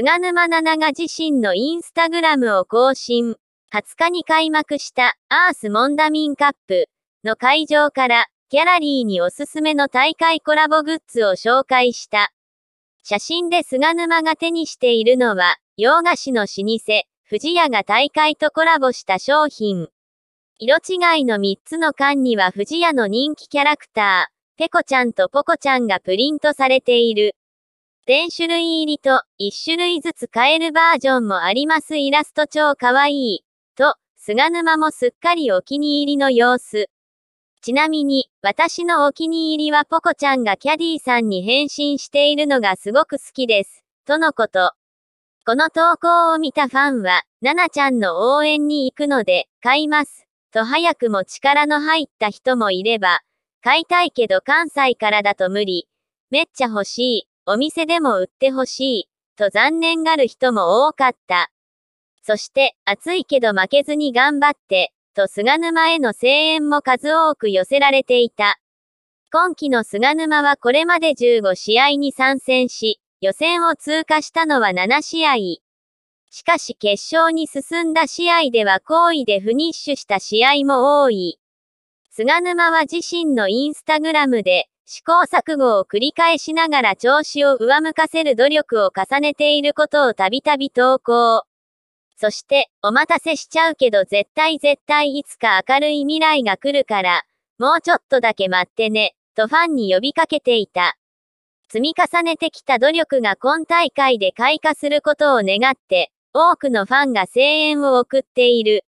菅沼奈々が自身のインスタグラムを更新。20日に開幕したアースモンダミンカップの会場からギャラリーにおすすめの大会コラボグッズを紹介した。写真で菅沼が手にしているのは洋菓子の老舗、富士屋が大会とコラボした商品。色違いの3つの缶には富士屋の人気キャラクター、ペコちゃんとポコちゃんがプリントされている。全種類入りと1種類ずつ買えるバージョンもありますイラスト超かわいい。と、菅沼もすっかりお気に入りの様子。ちなみに、私のお気に入りはポコちゃんがキャディーさんに変身しているのがすごく好きです。とのこと。この投稿を見たファンは、ナナちゃんの応援に行くので、買います。と早くも力の入った人もいれば、買いたいけど関西からだと無理。めっちゃ欲しい。お店でも売ってほしい、と残念がる人も多かった。そして、暑いけど負けずに頑張って、と菅沼への声援も数多く寄せられていた。今季の菅沼はこれまで15試合に参戦し、予選を通過したのは7試合。しかし決勝に進んだ試合では好意でフィニッシュした試合も多い。菅沼は自身のインスタグラムで、試行錯誤を繰り返しながら調子を上向かせる努力を重ねていることをたびたび投稿。そして、お待たせしちゃうけど絶対絶対いつか明るい未来が来るから、もうちょっとだけ待ってね、とファンに呼びかけていた。積み重ねてきた努力が今大会で開花することを願って、多くのファンが声援を送っている。